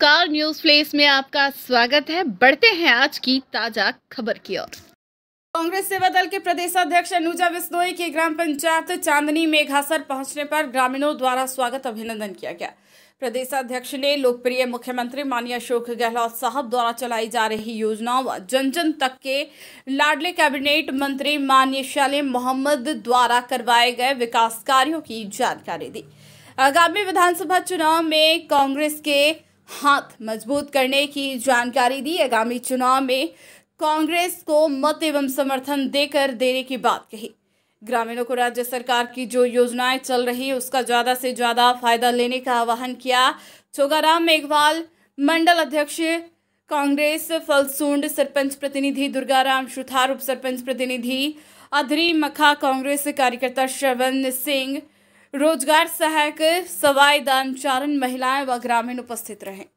car news place में आपका स्वागत है बढ़ते हैं आज की ताजा खबर की ओर कांग्रेस सेवा दल के प्रदेश अध्यक्ष अनुजा बिश्नोई के ग्राम पंचायत चांदनी मेघासर पहुंचने पर ग्रामीणों द्वारा स्वागत अभिनंदन किया गया प्रदेश अध्यक्ष ने लोकप्रिय मुख्यमंत्री माननीय अशोक गहलोत साहब द्वारा चलाई जा रही योजनाओं व जन जन तक के लाडले कैबिनेट मंत्री मान्य शालीम मोहम्मद द्वारा करवाए गए विकास कार्यों की जानकारी दी आगामी विधानसभा चुनाव में कांग्रेस के हाथ मजबूत करने की जानकारी दी आगामी चुनाव में कांग्रेस को मत एवं समर्थन देकर देने की बात कही ग्रामीणों को राज्य सरकार की जो योजनाएं चल रही है उसका ज़्यादा से ज़्यादा फायदा लेने का आह्वान किया चोगाराम मेघवाल मंडल अध्यक्ष कांग्रेस फलसूंड सरपंच प्रतिनिधि दुर्गाराम सुथार उप सरपंच प्रतिनिधि अधरी मखा कांग्रेस कार्यकर्ता श्रवण सिंह रोजगार सहायक सवाई दान चारण महिलाएं व ग्रामीण उपस्थित रहें